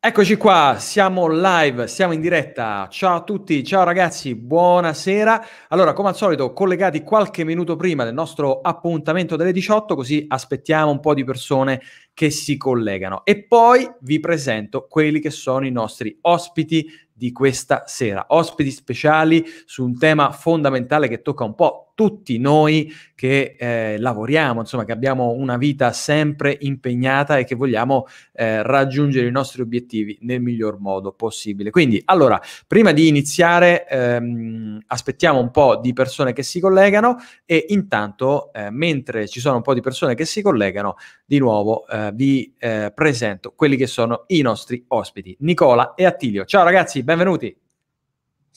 Eccoci qua, siamo live, siamo in diretta. Ciao a tutti, ciao ragazzi, buonasera. Allora, come al solito, collegati qualche minuto prima del nostro appuntamento delle 18, così aspettiamo un po' di persone che si collegano. E poi vi presento quelli che sono i nostri ospiti di questa sera, ospiti speciali su un tema fondamentale che tocca un po' tutti noi che eh, lavoriamo, insomma, che abbiamo una vita sempre impegnata e che vogliamo eh, raggiungere i nostri obiettivi nel miglior modo possibile. Quindi, allora, prima di iniziare, ehm, aspettiamo un po' di persone che si collegano e intanto, eh, mentre ci sono un po' di persone che si collegano, di nuovo eh, vi eh, presento quelli che sono i nostri ospiti, Nicola e Attilio. Ciao ragazzi, benvenuti.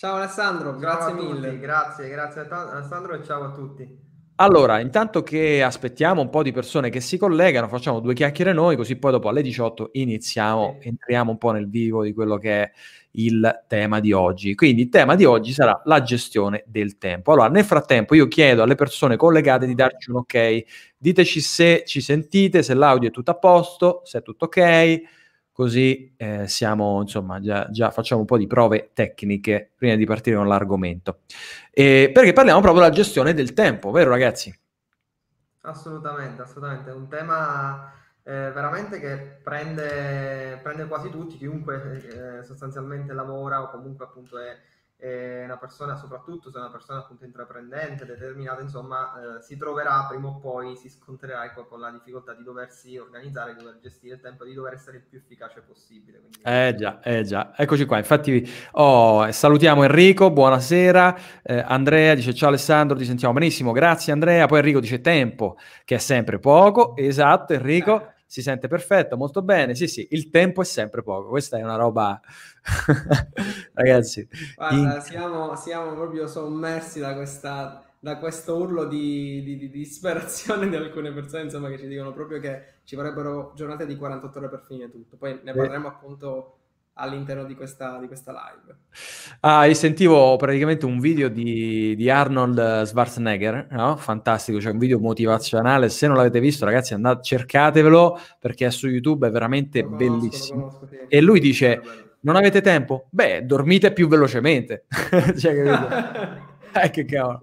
Ciao Alessandro, ciao grazie mille. Tutti, grazie, grazie Alessandro e ciao a tutti. Allora, intanto che aspettiamo un po' di persone che si collegano, facciamo due chiacchiere noi, così poi dopo alle 18 iniziamo, entriamo un po' nel vivo di quello che è il tema di oggi. Quindi il tema di oggi sarà la gestione del tempo. Allora, nel frattempo io chiedo alle persone collegate di darci un ok, diteci se ci sentite, se l'audio è tutto a posto, se è tutto ok così eh, siamo, insomma, già, già, facciamo un po' di prove tecniche prima di partire con l'argomento. E perché parliamo proprio della gestione del tempo, vero ragazzi? Assolutamente, assolutamente, è un tema eh, veramente che prende, prende, quasi tutti, chiunque eh, sostanzialmente lavora o comunque appunto è è una persona, soprattutto se è una persona appunto intraprendente, determinata, insomma, eh, si troverà prima o poi, si scontrerà ecco, con la difficoltà di doversi organizzare, di dover gestire il tempo, di dover essere il più efficace possibile. Quindi... Eh già, eh già, eccoci qua, infatti oh, salutiamo Enrico, buonasera, eh, Andrea dice ciao Alessandro, ti sentiamo benissimo, grazie Andrea, poi Enrico dice tempo, che è sempre poco, esatto Enrico. Eh si sente perfetto, molto bene, sì sì, il tempo è sempre poco, questa è una roba, ragazzi. Guarda, in... siamo, siamo, proprio sommersi da, questa, da questo urlo di, di, di, disperazione di alcune persone, insomma, che ci dicono proprio che ci vorrebbero giornate di 48 ore per finire tutto, poi ne parleremo eh. appunto all'interno di questa, di questa live. Ah, io sentivo praticamente un video di, di Arnold Schwarzenegger, no? fantastico, cioè un video motivazionale, se non l'avete visto ragazzi andate, cercatevelo perché è su YouTube è veramente conosco, bellissimo. Conosco, sì. E lui dice, non avete tempo? Beh, dormite più velocemente. cioè, eh, che cavolo.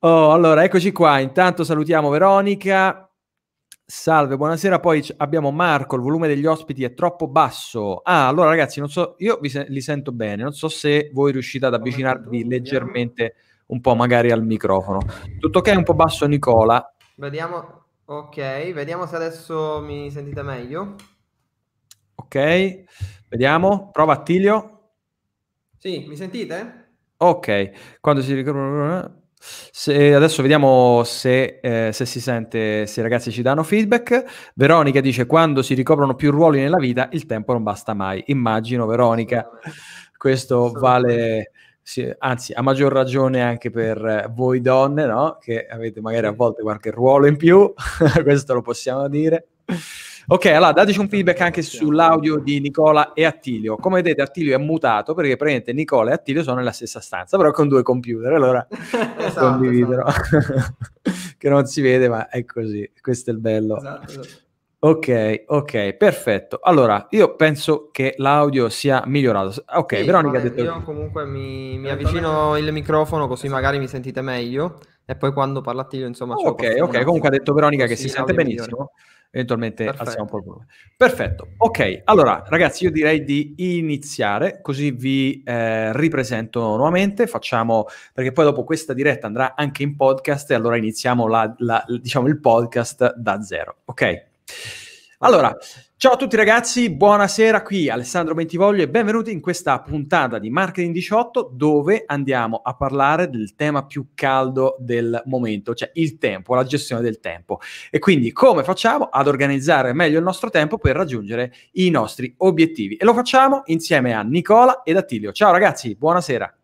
Oh, allora, eccoci qua. Intanto salutiamo Veronica, Salve, buonasera. Poi abbiamo Marco. Il volume degli ospiti è troppo basso. Ah, allora ragazzi, non so, io vi se- li sento bene. Non so se voi riuscite ad avvicinarvi leggermente un po' magari al microfono. Tutto ok, un po' basso Nicola. Vediamo. Ok, vediamo se adesso mi sentite meglio. Ok, vediamo. Prova Attilio. Sì, mi sentite? Ok, quando si ricorda se, adesso vediamo se, eh, se, si sente, se i ragazzi ci danno feedback. Veronica dice: Quando si ricoprono più ruoli nella vita, il tempo non basta mai. Immagino, Veronica, questo vale. Sì, anzi, a maggior ragione anche per eh, voi donne, no? che avete magari a volte qualche ruolo in più, questo lo possiamo dire. Ok, allora dateci un feedback anche sull'audio di Nicola e Attilio. Come vedete Attilio è mutato perché praticamente Nicola e Attilio sono nella stessa stanza, però con due computer, allora esatto, condividerò. Esatto. che non si vede, ma è così, questo è il bello. Esatto. esatto. Ok, ok, perfetto. Allora, io penso che l'audio sia migliorato. Ok, sì, Veronica ha detto... Io comunque mi, mi avvicino il microfono così magari mi sentite meglio e poi quando parla Attilio, insomma... Oh, ok, ok, comunque ha detto Veronica che si sente benissimo. Migliore eventualmente Perfetto. alziamo un po' il volume. Perfetto, ok. Allora, ragazzi, io direi di iniziare, così vi eh, ripresento nuovamente, facciamo, perché poi dopo questa diretta andrà anche in podcast e allora iniziamo la, la, diciamo, il podcast da zero, ok? Allora, Ciao a tutti ragazzi, buonasera qui Alessandro Bentivoglio e benvenuti in questa puntata di Marketing 18 dove andiamo a parlare del tema più caldo del momento, cioè il tempo, la gestione del tempo e quindi come facciamo ad organizzare meglio il nostro tempo per raggiungere i nostri obiettivi e lo facciamo insieme a Nicola ed Attilio. Ciao ragazzi, buonasera.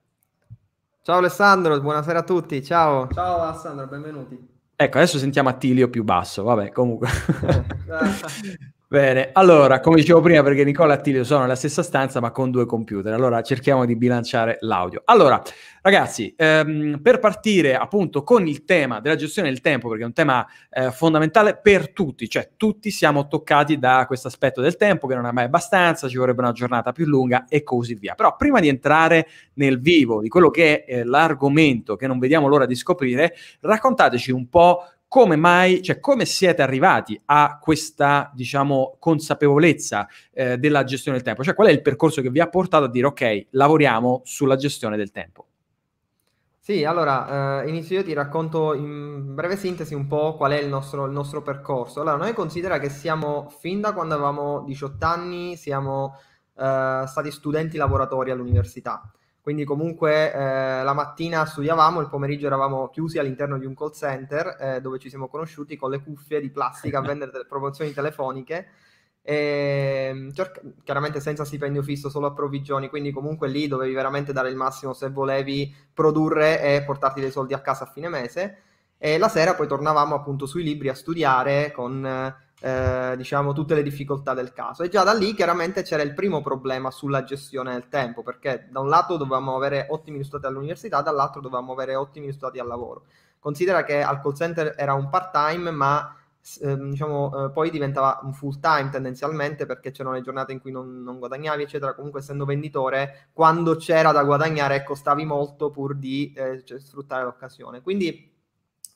Ciao Alessandro, buonasera a tutti, ciao. Ciao Alessandro, benvenuti. Ecco, adesso sentiamo Attilio più basso, vabbè, comunque. Eh, eh. Bene, allora, come dicevo prima, perché Nicola e Attilio sono nella stessa stanza ma con due computer, allora cerchiamo di bilanciare l'audio. Allora, ragazzi, ehm, per partire appunto con il tema della gestione del tempo, perché è un tema eh, fondamentale per tutti, cioè tutti siamo toccati da questo aspetto del tempo che non è mai abbastanza, ci vorrebbe una giornata più lunga e così via. Però prima di entrare nel vivo di quello che è eh, l'argomento che non vediamo l'ora di scoprire, raccontateci un po' come mai, cioè come siete arrivati a questa, diciamo, consapevolezza eh, della gestione del tempo? Cioè qual è il percorso che vi ha portato a dire ok, lavoriamo sulla gestione del tempo? Sì, allora eh, inizio io ti racconto in breve sintesi un po' qual è il nostro, il nostro percorso. Allora, noi considera che siamo fin da quando avevamo 18 anni, siamo eh, stati studenti lavoratori all'università quindi comunque eh, la mattina studiavamo, il pomeriggio eravamo chiusi all'interno di un call center eh, dove ci siamo conosciuti con le cuffie di plastica a vendere delle promozioni telefoniche, e, ehm, cerca, chiaramente senza stipendio fisso, solo a provvigioni, quindi comunque lì dovevi veramente dare il massimo se volevi produrre e portarti dei soldi a casa a fine mese. E la sera poi tornavamo appunto sui libri a studiare con eh, eh, diciamo, tutte le difficoltà del caso. E già da lì chiaramente c'era il primo problema sulla gestione del tempo, perché da un lato dovevamo avere ottimi risultati all'università, dall'altro dovevamo avere ottimi risultati al lavoro. Considera che al call center era un part-time, ma eh, diciamo, eh, poi diventava un full time tendenzialmente perché c'erano le giornate in cui non, non, guadagnavi, eccetera. Comunque, essendo venditore, quando c'era da guadagnare, costavi ecco, molto pur di eh, cioè, sfruttare l'occasione. Quindi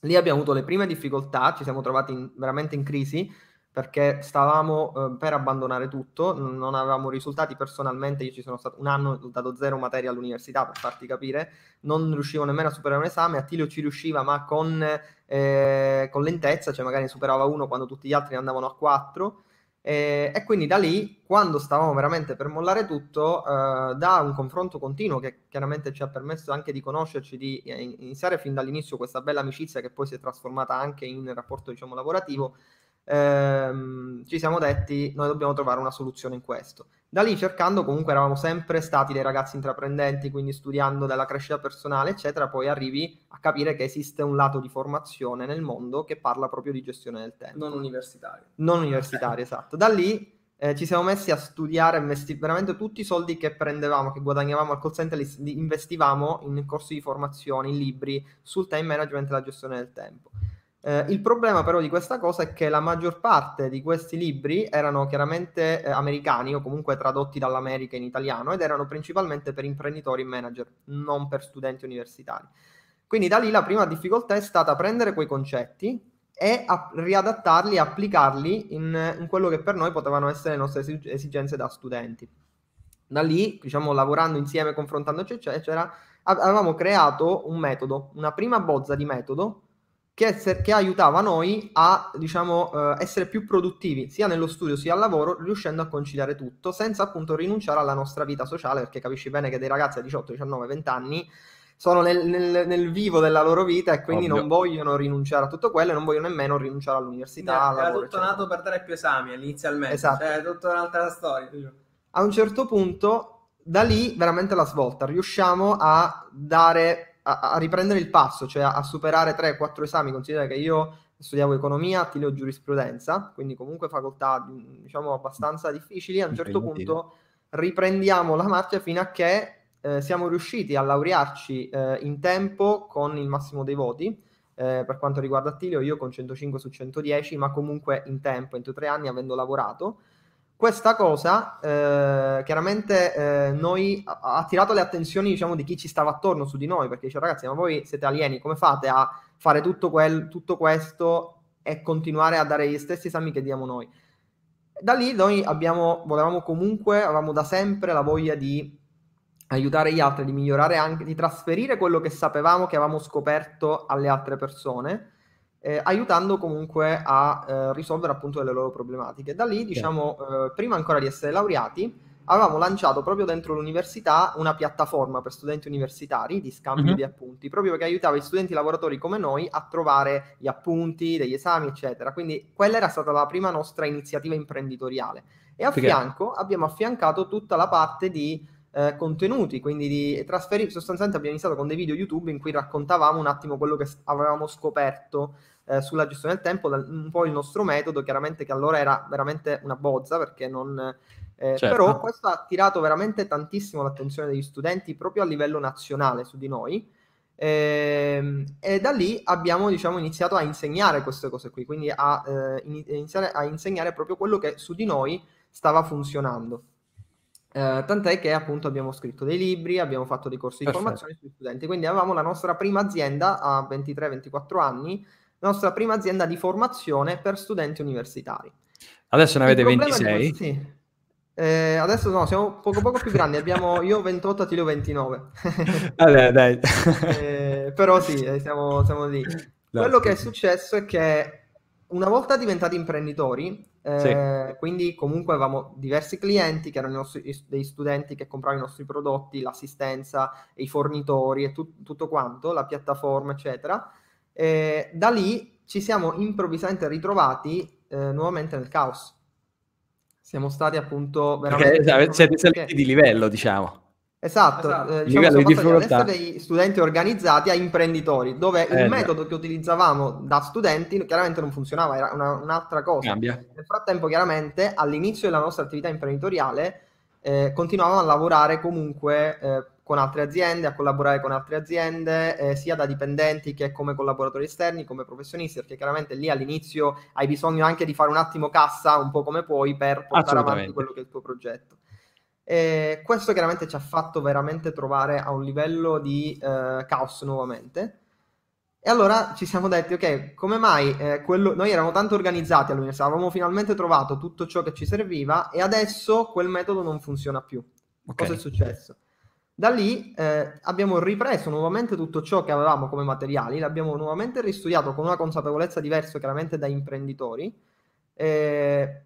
lì abbiamo avuto le prime difficoltà, ci siamo trovati in, veramente in crisi perché stavamo eh, per abbandonare tutto, non avevamo risultati personalmente, io ci sono stato un anno, ho dato zero materia all'università per farti capire, non riuscivo nemmeno a superare un esame, Attilio ci riusciva ma con, eh, con lentezza, cioè magari ne superava uno quando tutti gli altri ne andavano a quattro, eh, e quindi da lì, quando stavamo veramente per mollare tutto, eh, da un confronto continuo che chiaramente ci ha permesso anche di conoscerci, di eh, iniziare fin dall'inizio questa bella amicizia che poi si è trasformata anche in rapporto diciamo, lavorativo, ehm, ci siamo detti noi dobbiamo trovare una soluzione in questo. Da lì cercando comunque eravamo sempre stati dei ragazzi intraprendenti, quindi studiando della crescita personale, eccetera, poi arrivi a capire che esiste un lato di formazione nel mondo che parla proprio di gestione del tempo. Non universitario. Non universitario, okay. esatto. Da lì eh, ci siamo messi a studiare, investi- veramente tutti i soldi che prendevamo, che guadagnavamo al call center, li investivamo in corsi di formazione, in libri sul time management e la gestione del tempo. Eh, il problema però di questa cosa è che la maggior parte di questi libri erano chiaramente eh, americani o comunque tradotti dall'America in italiano ed erano principalmente per imprenditori e manager, non per studenti universitari. Quindi da lì la prima difficoltà è stata prendere quei concetti e a- riadattarli e applicarli in, in, quello che per noi potevano essere le nostre esigenze da studenti. Da lì, diciamo, lavorando insieme, confrontandoci, eccetera, avevamo creato un metodo, una prima bozza di metodo che, esser, che aiutava noi a diciamo, eh, essere più produttivi sia nello studio sia al lavoro, riuscendo a conciliare tutto, senza appunto rinunciare alla nostra vita sociale, perché capisci bene che dei ragazzi a 18, 19, 20 anni sono nel, nel, nel, vivo della loro vita e quindi Ovvio. non vogliono rinunciare a tutto quello e non vogliono nemmeno rinunciare all'università. Era lavoro, tutto eccetera. nato per dare più esami inizialmente, esatto. cioè è tutta un'altra storia. A un certo punto, da lì veramente la svolta, riusciamo a dare a, a riprendere il passo, cioè a, a superare 3-4 esami, considera che io studiavo economia, ti leo giurisprudenza, quindi comunque facoltà diciamo abbastanza difficili, a un certo punto riprendiamo la marcia fino a che eh, siamo riusciti a laurearci eh, in tempo con il massimo dei voti. Eh, per quanto riguarda Attilio, io con 105 su 110, ma comunque in tempo, entro tre anni avendo lavorato. Questa cosa eh, chiaramente eh, noi, ha, attirato le attenzioni diciamo, di chi ci stava attorno su di noi, perché dice ragazzi, ma voi siete alieni, come fate a fare tutto, quel, tutto questo e continuare a dare gli stessi esami che diamo noi? Da lì noi abbiamo, volevamo comunque, avevamo da sempre la voglia di aiutare gli altri, di migliorare anche, di trasferire quello che sapevamo, che avevamo scoperto alle altre persone eh, aiutando comunque a eh, risolvere appunto le loro problematiche. Da lì, certo. diciamo, eh, prima ancora di essere laureati, avevamo lanciato proprio dentro l'università una piattaforma per studenti universitari di scambio uh-huh. Mhm. di appunti, proprio perché aiutava i studenti lavoratori come noi a trovare gli appunti degli esami, eccetera. Quindi quella era stata la prima nostra iniziativa imprenditoriale. E a perché? fianco abbiamo affiancato tutta la parte di eh, contenuti, quindi di trasferire, sostanzialmente abbiamo iniziato con dei video YouTube in cui raccontavamo un attimo quello che avevamo scoperto eh, sulla gestione del tempo, un po' il nostro metodo, chiaramente che allora era veramente una bozza perché non... Eh, certo. Però questo ha attirato veramente tantissimo l'attenzione degli studenti proprio a livello nazionale su di noi. E, ehm, e da lì abbiamo diciamo, iniziato a insegnare queste cose qui, quindi a, eh, iniziare a insegnare proprio quello che su di noi stava funzionando. Eh, tant'è che appunto abbiamo scritto dei libri, abbiamo fatto dei corsi di Perfetto. formazione sui studenti, quindi avevamo la nostra prima azienda a 23-24 anni, la nostra prima azienda di formazione per studenti universitari. Adesso ne avete 26? Eh, adesso no, siamo poco poco più grandi, abbiamo io 28, Attilio 29. Vabbè, dai. eh, però sì, eh, siamo, siamo lì. Quello che è successo è che una volta diventati imprenditori, eh, sì. Quindi comunque avevamo diversi clienti che erano nostri, dei studenti che compravano i nostri prodotti, l'assistenza, i fornitori e tu, tutto quanto, la piattaforma, eccetera. Eh, da lì ci siamo improvvisamente ritrovati eh, nuovamente nel caos. Siamo stati appunto veramente... Perché, esatto, siete saliti di livello, diciamo. Esatto, esatto. Eh, diciamo, di difficoltà studenti organizzati a imprenditori, dove eh, il metodo no. che utilizzavamo da studenti chiaramente non funzionava, era una, un'altra cosa. Cambia. Nel frattempo, chiaramente, all'inizio della nostra attività imprenditoriale eh, continuavamo a lavorare comunque eh, con altre aziende, a collaborare con altre aziende, eh, sia da dipendenti che come collaboratori esterni, come professionisti, perché chiaramente lì all'inizio hai bisogno anche di fare un attimo cassa, un po' come puoi, per portare avanti quello che è il tuo progetto. Eh, questo chiaramente ci ha fatto veramente trovare a un livello di eh, caos nuovamente. E allora ci siamo detti, ok, come mai eh, quello... noi eravamo tanto organizzati all'università, avevamo finalmente trovato tutto ciò che ci serviva e adesso quel metodo non funziona più. Okay. Cosa è successo? Da lì eh, abbiamo ripreso nuovamente tutto ciò che avevamo come materiali, l'abbiamo nuovamente ristudiato con una consapevolezza diversa chiaramente da imprenditori, eh,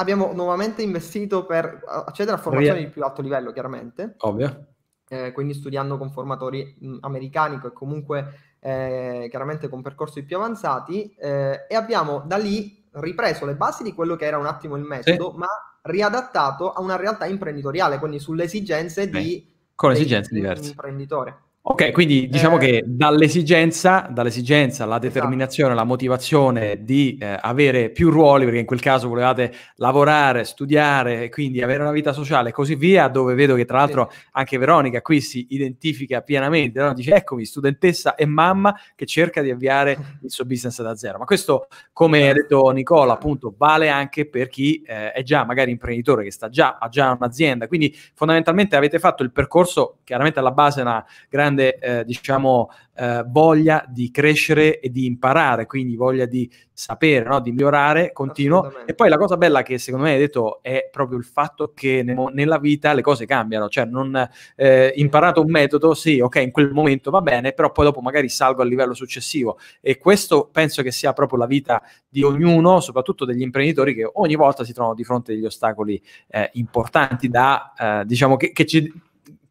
abbiamo nuovamente investito per eh, accedere a formazioni Rie. di più alto livello, chiaramente. Ovvio. Eh, quindi studiando con formatori mh, americani e comunque eh, chiaramente con percorsi più avanzati eh, e abbiamo da lì ripreso le basi di quello che era un attimo il metodo, sì. ma riadattato a una realtà imprenditoriale, quindi sulle esigenze Beh, di con esigenze diverse. imprenditore. Ok, quindi diciamo eh, che dall'esigenza, dall'esigenza, la esatto. determinazione, esatto. la motivazione di eh, avere più ruoli, perché in quel caso volevate lavorare, studiare, quindi avere una vita sociale e così via, dove vedo che tra l'altro anche Veronica qui si identifica pienamente, no? dice eccomi, studentessa e mamma che cerca di avviare il suo business da zero. Ma questo, come ha esatto. detto Nicola, esatto. appunto, vale anche per chi eh, è già magari imprenditore, che sta già, ha già un'azienda, quindi fondamentalmente avete fatto il percorso, chiaramente alla base una grande grande eh, diciamo, eh, voglia di crescere e di imparare, quindi voglia di sapere, no? di migliorare, continuo. E poi la cosa bella che secondo me hai detto è proprio il fatto che ne nella vita le cose cambiano, cioè non eh, imparato un metodo, sì, ok, in quel momento va bene, però poi dopo magari salgo al livello successivo e questo penso che sia proprio la vita di ognuno, soprattutto degli imprenditori che ogni volta si trovano di fronte a degli ostacoli eh, importanti da, eh, diciamo, che, che ci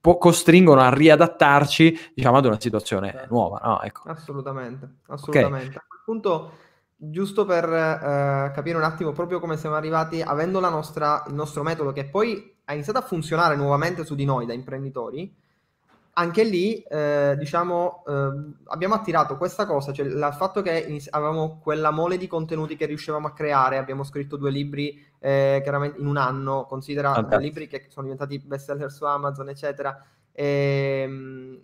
po- costringono a riadattarci diciamo, ad una situazione certo. nuova. No? Ecco. Assolutamente, assolutamente. Okay. A giusto per eh, capire un attimo proprio come siamo arrivati, avendo nostra, il nostro metodo che poi ha iniziato a funzionare nuovamente su di noi da imprenditori, anche lì, eh, diciamo, eh, abbiamo attirato questa cosa, cioè il fatto che iniz- avevamo quella mole di contenuti che riuscivamo a creare, abbiamo scritto due libri eh, chiaramente in un anno, considera eh, okay. libri che sono diventati best seller su Amazon, eccetera, e, ehm,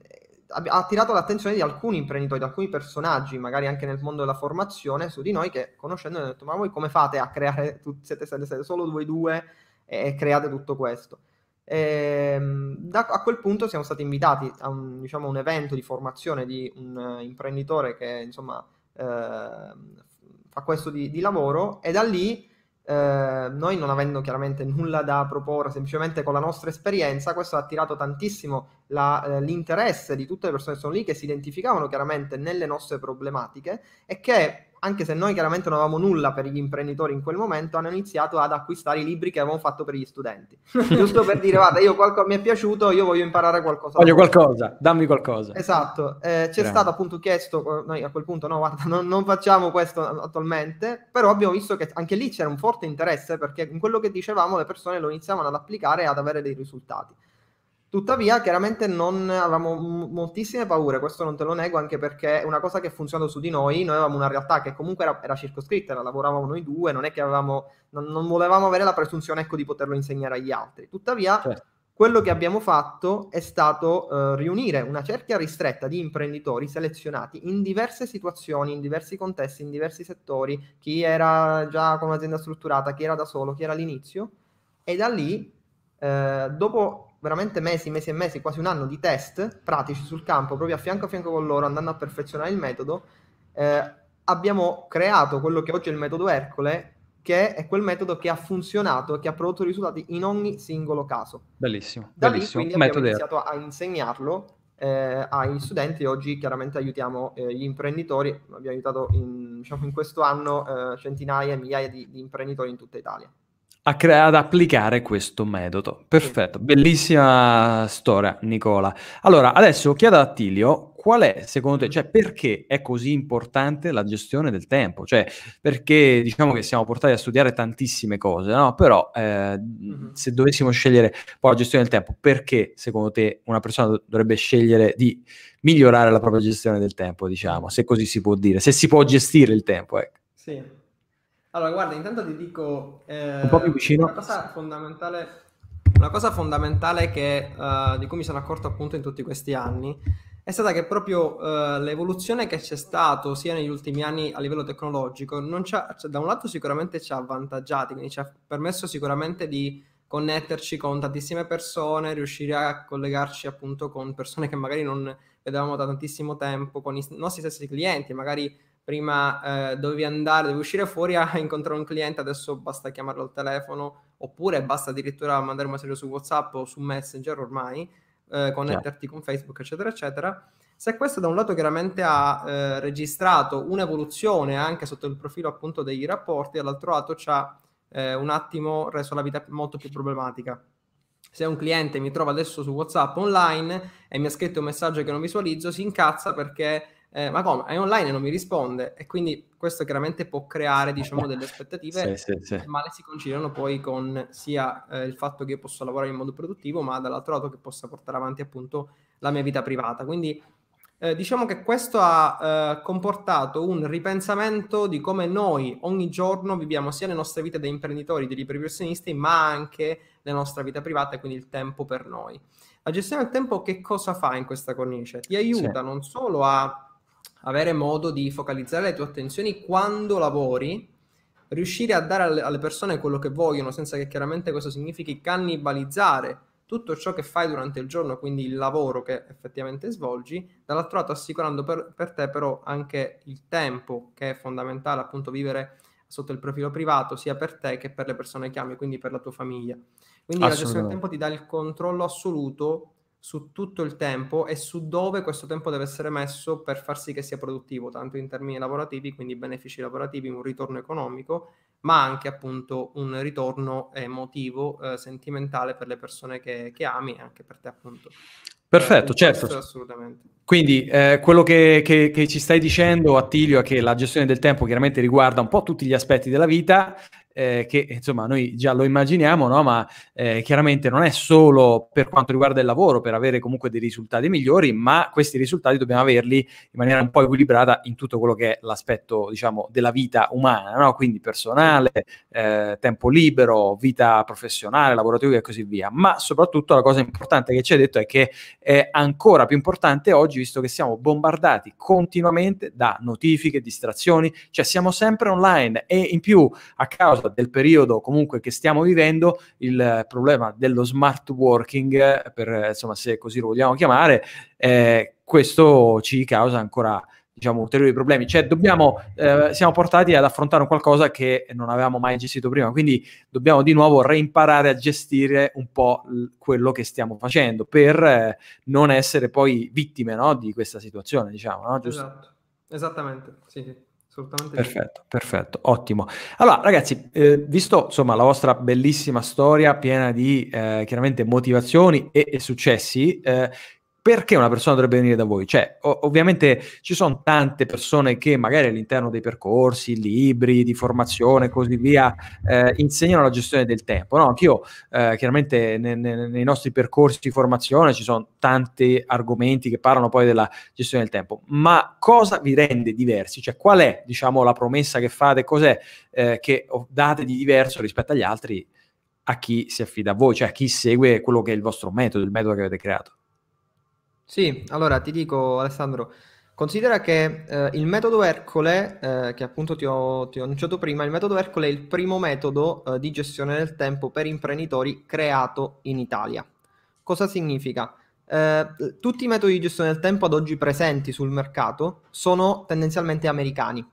ha attirato l'attenzione di alcuni imprenditori, di alcuni personaggi, magari anche nel mondo della formazione, su di noi che conoscendo hanno detto ma voi come fate a creare, tu- siete, siete solo voi due e create tutto questo? E, ehm, da, a quel punto siamo stati invitati a un, diciamo, un evento di formazione di un uh, imprenditore che insomma uh, fa questo di, di, lavoro e da lì uh, noi non avendo chiaramente nulla da proporre, semplicemente con la nostra esperienza, questo ha attirato tantissimo la, eh, l'interesse di tutte le persone che sono lì, che si identificavano chiaramente nelle nostre problematiche e che anche se noi chiaramente non avevamo nulla per gli imprenditori in quel momento, hanno iniziato ad acquistare i libri che avevamo fatto per gli studenti. Giusto per dire, guarda, io qualco- mi è piaciuto, io voglio imparare qualcosa. Voglio qualcosa, dammi qualcosa. Esatto, eh, ci è stato appunto chiesto, eh, noi a quel punto no, guarda, non, non, facciamo questo attualmente, però abbiamo visto che anche lì c'era un forte interesse perché in quello che dicevamo le persone lo iniziavano ad applicare e ad avere dei risultati. Tuttavia, chiaramente non avevamo m- moltissime paure, questo non te lo nego, anche perché è una cosa che ha su di noi, noi avevamo una realtà che comunque era, era circoscritta, la lavoravamo noi due, non è che avevamo, non, non volevamo avere la presunzione ecco, di poterlo insegnare agli altri. Tuttavia, certo. quello che abbiamo fatto è stato eh, riunire una cerchia ristretta di imprenditori selezionati in diverse situazioni, in diversi contesti, in diversi settori, chi era già con un'azienda strutturata, chi era da solo, chi era all'inizio, e da lì, eh, dopo veramente mesi, mesi e mesi, quasi un anno di test pratici sul campo, proprio a fianco a fianco con loro, andando a perfezionare il metodo, eh, abbiamo creato quello che oggi è il metodo Ercole, che è quel metodo che ha funzionato e che ha prodotto risultati in ogni singolo caso. Bellissimo. Da bellissimo. lì quindi metodo abbiamo iniziato a insegnarlo eh, agli studenti oggi chiaramente aiutiamo eh, gli imprenditori, abbiamo aiutato in, diciamo, in questo anno eh, centinaia e migliaia di, di imprenditori in tutta Italia a cre- ad applicare questo metodo. Perfetto, bellissima storia, Nicola. Allora, adesso chiedo ad Attilio qual è, secondo te, mm. cioè perché è così importante la gestione del tempo? Cioè, perché diciamo che siamo portati a studiare tantissime cose, no? Però eh, mm-hmm. se dovessimo scegliere poi la gestione del tempo, perché secondo te una persona dovrebbe scegliere di migliorare la propria gestione del tempo, diciamo, se così si può dire, se si può gestire il tempo, ecco. Sì. Allora, guarda, intanto ti dico eh, un po' più vicino. Una cosa fondamentale, una cosa fondamentale che, eh, di cui mi sono accorto appunto in tutti questi anni è stata che proprio eh, l'evoluzione che c'è stato sia negli ultimi anni a livello tecnologico, cioè, da un lato sicuramente ci ha avvantaggiati, quindi ci ha permesso sicuramente di connetterci con tantissime persone, riuscire a collegarci appunto con persone che magari non vedevamo da tantissimo tempo, con i nostri stessi clienti, magari prima eh, dovevi andare, dovevi uscire fuori a incontrare un cliente, adesso basta chiamarlo al telefono oppure basta addirittura mandare un messaggio su WhatsApp o su Messenger ormai, eh, connetterti yeah. con Facebook, eccetera, eccetera. Se questo da un lato chiaramente ha eh, registrato un'evoluzione anche sotto il profilo appunto dei rapporti, dall'altro lato ci ha eh, un attimo reso la vita molto più problematica se un cliente mi trova adesso su WhatsApp online e mi ha scritto un messaggio che non visualizzo, si incazza perché eh, ma come? È online e non mi risponde. E quindi questo chiaramente può creare, diciamo, delle aspettative, sì, sì, sì. ma le si conciliano poi con sia eh, il fatto che io posso lavorare in modo produttivo, ma dall'altro lato che possa portare avanti appunto la mia vita privata. Quindi eh, diciamo che questo ha eh, comportato un ripensamento di come noi ogni giorno viviamo sia le nostre vite da imprenditori, di liberi professionisti, ma anche la nostra vita privata e quindi il tempo per noi. La gestione del tempo che cosa fa in questa cornice? Ti aiuta non solo a avere modo di focalizzare le tue attenzioni quando lavori, riuscire a dare alle persone quello che vogliono, senza che chiaramente questo significhi cannibalizzare tutto ciò che fai durante il giorno, quindi il lavoro che effettivamente svolgi, dall'altro lato assicurando per, per te però anche il tempo, che è fondamentale appunto vivere sotto il profilo privato, sia per te che per le persone che ami, quindi per la tua famiglia. Quindi la gestione del tempo ti dà il controllo assoluto su tutto il tempo e su dove questo tempo deve essere messo per far sì che sia produttivo, tanto in termini lavorativi, quindi benefici lavorativi, un ritorno economico, ma anche appunto un ritorno emotivo, eh, sentimentale per le persone che, che ami e anche per te appunto. Perfetto, eh, certo. Assolutamente. Quindi eh, quello che, che, che, ci stai dicendo, Attilio, è che la gestione del tempo chiaramente riguarda un po' tutti gli aspetti della vita, eh, che insomma noi già lo immaginiamo, no? ma eh, chiaramente non è solo per quanto riguarda il lavoro, per avere comunque dei risultati migliori, ma questi risultati dobbiamo averli in maniera un po' equilibrata in tutto quello che è l'aspetto, diciamo, della vita umana, no? quindi personale, eh, tempo libero, vita professionale, lavorativa e così via. Ma soprattutto la cosa importante che ci hai detto è che è ancora più importante oggi oggi, visto che siamo bombardati continuamente da notifiche, distrazioni, cioè siamo sempre online e in più a causa del periodo comunque che stiamo vivendo, il problema dello smart working, per, insomma se così lo vogliamo chiamare, eh, questo ci causa ancora diciamo, ulteriori problemi. Cioè, dobbiamo, eh, siamo portati ad affrontare un qualcosa che non avevamo mai gestito prima, quindi dobbiamo di nuovo reimparare a gestire un po' l- quello che stiamo facendo per eh, non essere poi vittime no, di questa situazione, diciamo, no? Giusto? Esatto. Esattamente, sì, Assolutamente perfetto, sì. perfetto, ottimo. Allora, ragazzi, eh, visto insomma la vostra bellissima storia piena di eh, chiaramente motivazioni e, e successi, eh, perché una persona dovrebbe venire da voi? Cioè, ovviamente ci sono tante persone che magari all'interno dei percorsi, libri di formazione e così via, eh, insegnano la gestione del tempo. No, anch'io, eh, chiaramente, ne- ne- nei nostri percorsi di formazione ci sono tanti argomenti che parlano poi della gestione del tempo, ma cosa vi rende diversi? Cioè, qual è, diciamo, la promessa che fate? Cos'è eh, che date di diverso rispetto agli altri a chi si affida a voi, cioè a chi segue quello che è il vostro metodo, il metodo che avete creato? Sì, allora ti dico Alessandro, considera che eh, il metodo Ercole, eh, che appunto ti ho, ti ho, annunciato prima, il metodo Ercole è il primo metodo eh, di gestione del tempo per imprenditori creato in Italia. Cosa significa? Eh, tutti i metodi di gestione del tempo ad oggi presenti sul mercato sono tendenzialmente americani,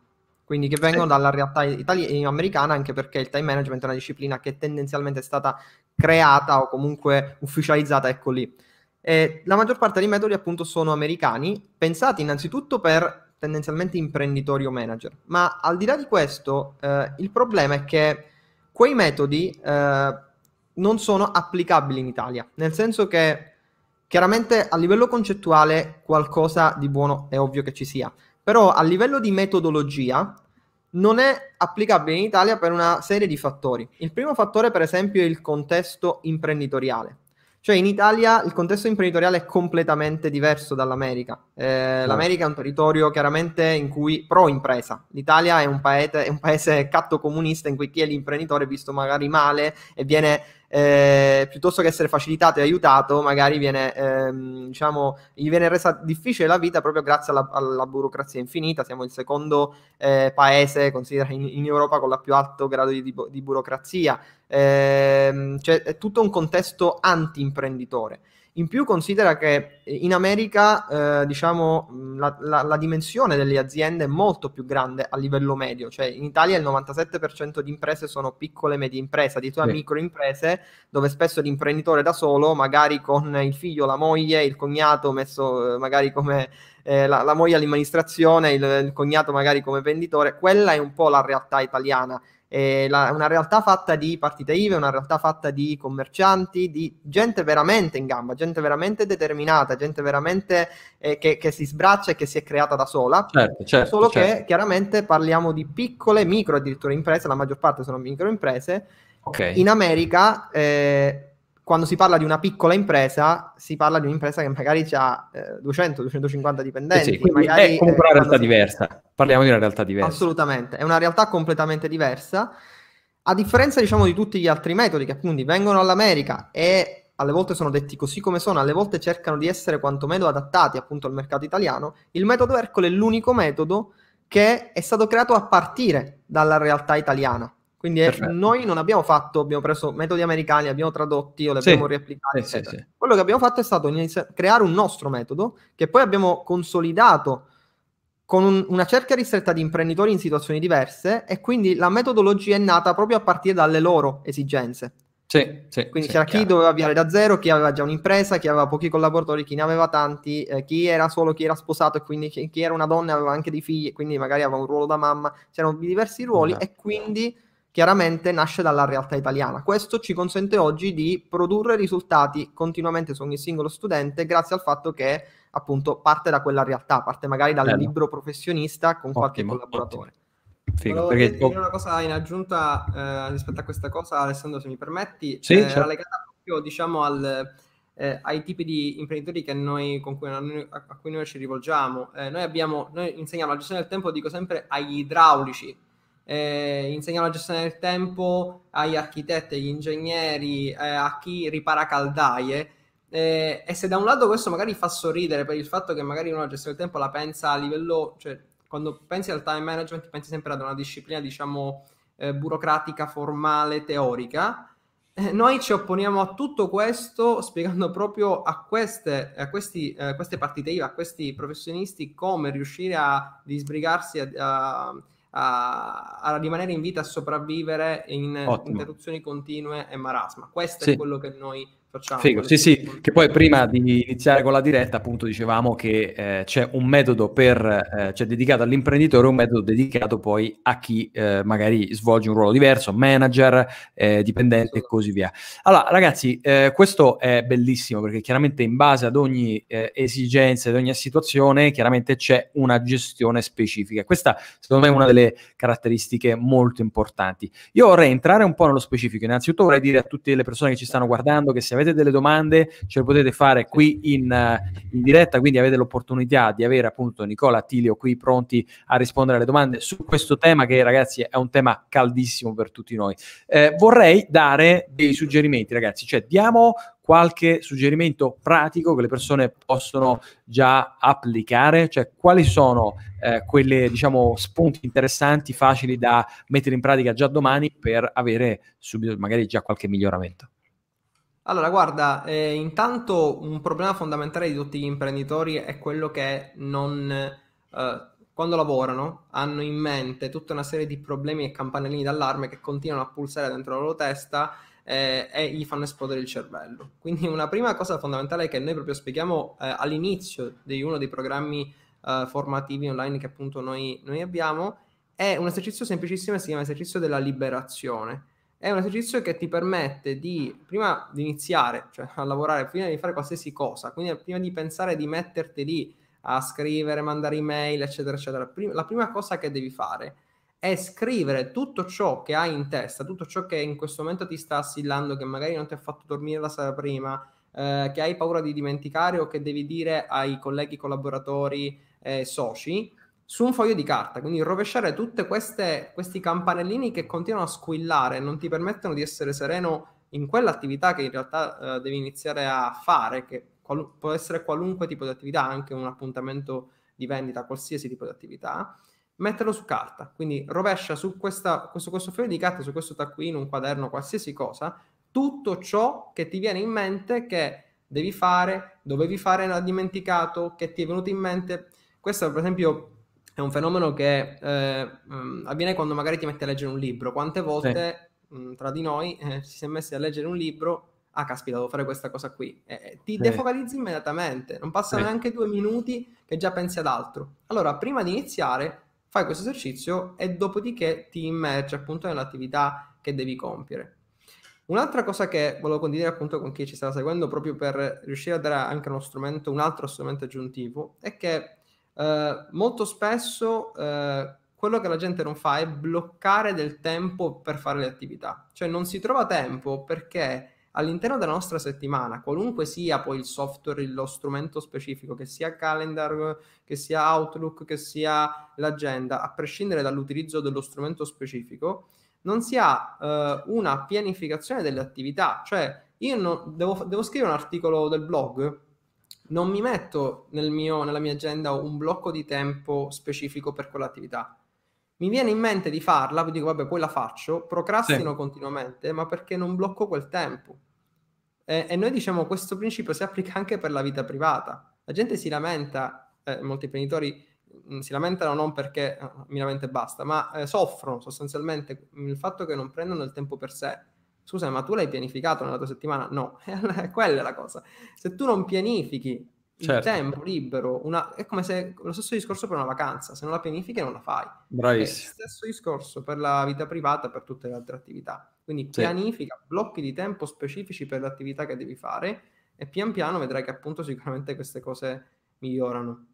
quindi che vengono dalla realtà italiana eh, americana anche perché il time management è una disciplina che è tendenzialmente è stata creata o comunque ufficializzata, ecco lì. Eh, la maggior parte dei metodi appunto sono americani, pensati innanzitutto per tendenzialmente imprenditori o manager, ma al di là di questo eh, il problema è che quei metodi eh, non sono applicabili in Italia, nel senso che chiaramente a livello concettuale qualcosa di buono è ovvio che ci sia, però a livello di metodologia non è applicabile in Italia per una serie di fattori. Il primo fattore per esempio è il contesto imprenditoriale cioè in Italia il contesto imprenditoriale è completamente diverso dall'America. Eh, certo. L'America è un territorio chiaramente in cui pro impresa. L'Italia è un paese, è un paese catto comunista in cui chi è l'imprenditore è visto magari male e viene eh, piuttosto che essere facilitato e aiutato, magari viene, ehm, diciamo, gli viene resa difficile la vita proprio grazie alla, alla burocrazia infinita. Siamo il secondo eh, paese considerato in, in, Europa con il più alto grado di, di, di burocrazia. Eh, cioè, è tutto un contesto anti-imprenditore. In più considera che eh, in America eh, diciamo, la, la, la, dimensione delle aziende è molto più grande a livello medio, cioè in Italia il 97% di imprese sono piccole e medie imprese, addirittura sì. imprese, dove spesso l'imprenditore da solo, magari con il figlio, la moglie, il cognato messo eh, magari come eh, la, la, moglie all'amministrazione, il, il cognato magari come venditore, quella è un po' la realtà italiana eh, la, una realtà fatta di partite IVE, una realtà fatta di commercianti, di gente veramente in gamba, gente veramente determinata, gente veramente eh, che, che, si sbraccia e che si è creata da sola. Certo, certo, solo certo. che chiaramente parliamo di piccole, micro addirittura imprese, la maggior parte sono micro imprese. Okay. In America eh, quando si parla di una piccola impresa, si parla di un'impresa che magari ha eh, 200-250 dipendenti. Eh sì, magari, è eh, comunque una realtà si... diversa. Parliamo di una realtà diversa. Assolutamente, è una realtà completamente diversa. A differenza, diciamo, di tutti gli altri metodi che appunto vengono all'America e alle volte sono detti così come sono, alle volte cercano di essere quantomeno adattati appunto al mercato italiano, il metodo Ercole è l'unico metodo che è stato creato a partire dalla realtà italiana. Quindi è, noi non abbiamo fatto, abbiamo preso metodi americani, li abbiamo tradotti o li abbiamo riapplicati. Sì, sì. Quello che abbiamo fatto è stato creare un nostro metodo che poi abbiamo consolidato con un, una cerca ristretta di imprenditori in situazioni diverse e quindi la metodologia è nata proprio a partire dalle loro esigenze. Sì, sì, quindi c'era chi doveva avviare da zero, chi aveva già un'impresa, chi aveva pochi collaboratori, chi ne aveva tanti, eh, chi era solo, chi era sposato e quindi chi, chi era una donna aveva anche dei figli e quindi magari aveva un ruolo da mamma. C'erano diversi ruoli no. Esatto. e quindi chiaramente nasce dalla realtà italiana. Questo ci consente oggi di produrre risultati continuamente su ogni singolo studente grazie al fatto che appunto parte da quella realtà, parte magari dal Bello. libro professionista con qualche ottimo, collaboratore. Ottimo. Figo, perché... dire una cosa in aggiunta eh, rispetto a questa cosa, Alessandro, se mi permetti, sì, eh, certo. legata proprio diciamo, al, eh, ai tipi di imprenditori noi, cui, a, a, cui noi ci rivolgiamo. Eh, noi, abbiamo, noi insegniamo la gestione del tempo, dico sempre, agli idraulici, eh, insegnano la gestione del tempo agli architetti, agli ingegneri, eh, a chi ripara caldaie. Eh, e se da un lato questo magari fa sorridere per il fatto che magari uno la gestione del tempo la pensa a livello, cioè quando pensi al time management pensi sempre ad una disciplina diciamo eh, burocratica, formale, teorica. Eh, noi ci opponiamo a tutto questo spiegando proprio a queste, a questi, a eh, queste partite IVA, a questi professionisti come riuscire a disbrigarsi, a, a a, a rimanere in vita, a sopravvivere in Ottimo. interruzioni continue e marasma. Questo sì. è quello che noi Facciamo Figo, sì, sì, che poi prima di iniziare con la diretta appunto dicevamo che eh, c'è un metodo per, eh, cioè dedicato all'imprenditore, un metodo dedicato poi a chi eh, magari svolge un ruolo diverso, manager, eh, dipendente e così via. Allora ragazzi, eh, questo è bellissimo perché chiaramente in base ad ogni eh, esigenza, ad ogni situazione, chiaramente c'è una gestione specifica. Questa secondo me è una delle caratteristiche molto importanti. Io vorrei entrare un po' nello specifico, innanzitutto vorrei dire a tutte le persone che ci stanno guardando che se avete avete delle domande ce le potete fare qui in, eh, in diretta, quindi avete l'opportunità di avere appunto Nicola Tilio qui pronti a rispondere alle domande su questo tema che ragazzi è un tema caldissimo per tutti noi. Eh, vorrei dare dei suggerimenti ragazzi, cioè diamo qualche suggerimento pratico che le persone possono già applicare? Cioè, quali sono eh, quelle, diciamo, spunti interessanti, facili da mettere in pratica già domani per avere subito magari già qualche miglioramento? Allora, guarda, eh, intanto un problema fondamentale di tutti gli imprenditori è quello che non, eh, quando lavorano hanno in mente tutta una serie di problemi e campanellini d'allarme che continuano a pulsare dentro la loro testa eh, e gli fanno esplodere il cervello. Quindi una prima cosa fondamentale che noi proprio spieghiamo eh, all'inizio di uno dei programmi eh, formativi online che appunto noi, noi abbiamo è un esercizio semplicissimo che si chiama esercizio della liberazione è un esercizio che ti permette di prima di iniziare cioè, a lavorare, prima di fare qualsiasi cosa, quindi prima di pensare di metterti lì a scrivere, mandare email, eccetera, eccetera, prima, la prima cosa che devi fare è scrivere tutto ciò che hai in testa, tutto ciò che in questo momento ti sta assillando, che magari non ti ha fatto dormire la sera prima, eh, che hai paura di dimenticare o che devi dire ai colleghi, collaboratori, eh, soci, su un foglio di carta, quindi rovesciare tutti questi campanellini che continuano a squillare e non ti permettono di essere sereno in quell'attività che in realtà eh, devi iniziare a fare, che qual- può essere qualunque tipo di attività, anche un appuntamento di vendita, qualsiasi tipo di attività, metterlo su carta. Quindi rovescia su questa, questo, questo foglio di carta, su questo taccuino, un quaderno, qualsiasi cosa, tutto ciò che ti viene in mente che devi fare, dovevi fare, l'ha dimenticato, che ti è venuto in mente. Questo, per esempio, è un fenomeno che eh, mm, avviene quando magari ti metti a leggere un libro. Quante volte sì. Mm, mh, tra di noi eh, ci si è messi a leggere un libro, ah caspita, devo fare questa cosa qui, eh, ti sì. defocalizzi immediatamente, non passano sì. neanche due minuti che già pensi ad altro. Allora, prima di iniziare, fai questo esercizio e dopodiché ti immergi appunto nell'attività che devi compiere. Un'altra cosa che volevo condividere appunto con chi ci sta seguendo proprio per riuscire a dare anche uno strumento, un altro strumento aggiuntivo, è che eh, molto spesso eh, quello che la gente non fa è bloccare del tempo per fare le attività, cioè non si trova tempo perché all'interno della nostra settimana, qualunque sia poi il software, lo strumento specifico, che sia calendar, che sia Outlook, che sia l'agenda, a prescindere dall'utilizzo dello strumento specifico, non si ha eh, una pianificazione delle attività, cioè io non, devo, devo scrivere un articolo del blog, non mi metto nel mio, nella mia agenda un blocco di tempo specifico per quell'attività. Mi viene in mente di farla, dico vabbè, poi la faccio, procrastino sì. continuamente, ma perché non blocco quel tempo? E, e, noi diciamo questo principio si applica anche per la vita privata. La gente si lamenta, eh, molti imprenditori mh, mm, si lamentano non perché eh, ah, mi lamento e basta, ma eh, soffrono sostanzialmente il fatto che non prendono il tempo per sé Scusa, ma tu l'hai pianificato nella tua settimana? No, quella è la cosa. Se tu non pianifichi certo. il tempo libero, una... è come se lo stesso discorso per una vacanza, se non la pianifichi non la fai. Bravissimo. È lo stesso discorso per la vita privata e per tutte le altre attività. Quindi sì. pianifica blocchi di tempo specifici per l'attività che devi fare e pian piano vedrai che appunto sicuramente queste cose migliorano.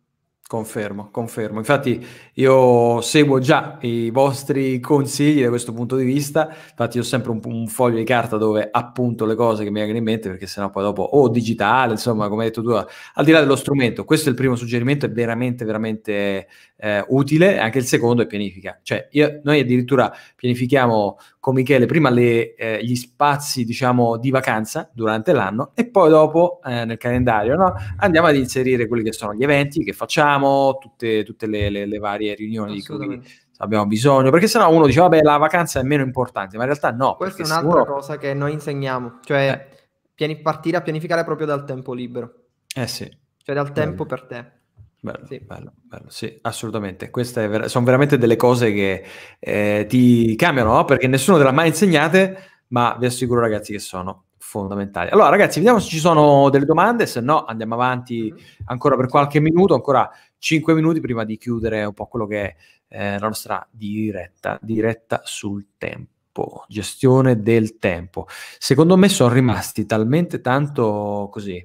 Confermo, confermo. Infatti io seguo già i vostri consigli da questo punto di vista, infatti ho sempre un, un foglio di carta dove appunto le cose che mi vengono in mente, perché sennò poi dopo o oh, digitale, insomma, come hai detto tu, al di là dello strumento, questo è il primo suggerimento, è veramente, veramente eh, utile, anche il secondo è pianifica. Cioè io, noi addirittura pianifichiamo con Michele prima le, eh, gli spazi diciamo di vacanza durante l'anno e poi dopo eh, nel calendario no? andiamo ad inserire quelli che sono gli eventi che facciamo, tutte, tutte le, le, le, varie riunioni di cui abbiamo bisogno, perché sennò uno dice vabbè la vacanza è meno importante, ma in realtà no. Questa è un'altra uno... cosa che noi insegniamo, cioè eh. partire a pianificare proprio dal tempo libero. Eh sì. Cioè dal eh. tempo per te. Bello, sì. bello, bello, sì, assolutamente. Queste ver- sono veramente delle cose che eh, ti cambiano, no? perché nessuno te le ha mai insegnate, ma vi assicuro ragazzi che sono fondamentali. Allora ragazzi, vediamo se ci sono delle domande, se no andiamo avanti ancora per qualche minuto, ancora 5 minuti prima di chiudere un po' quello che è eh, la nostra diretta, diretta sul tempo tempo, gestione del tempo. Secondo me sono rimasti talmente tanto così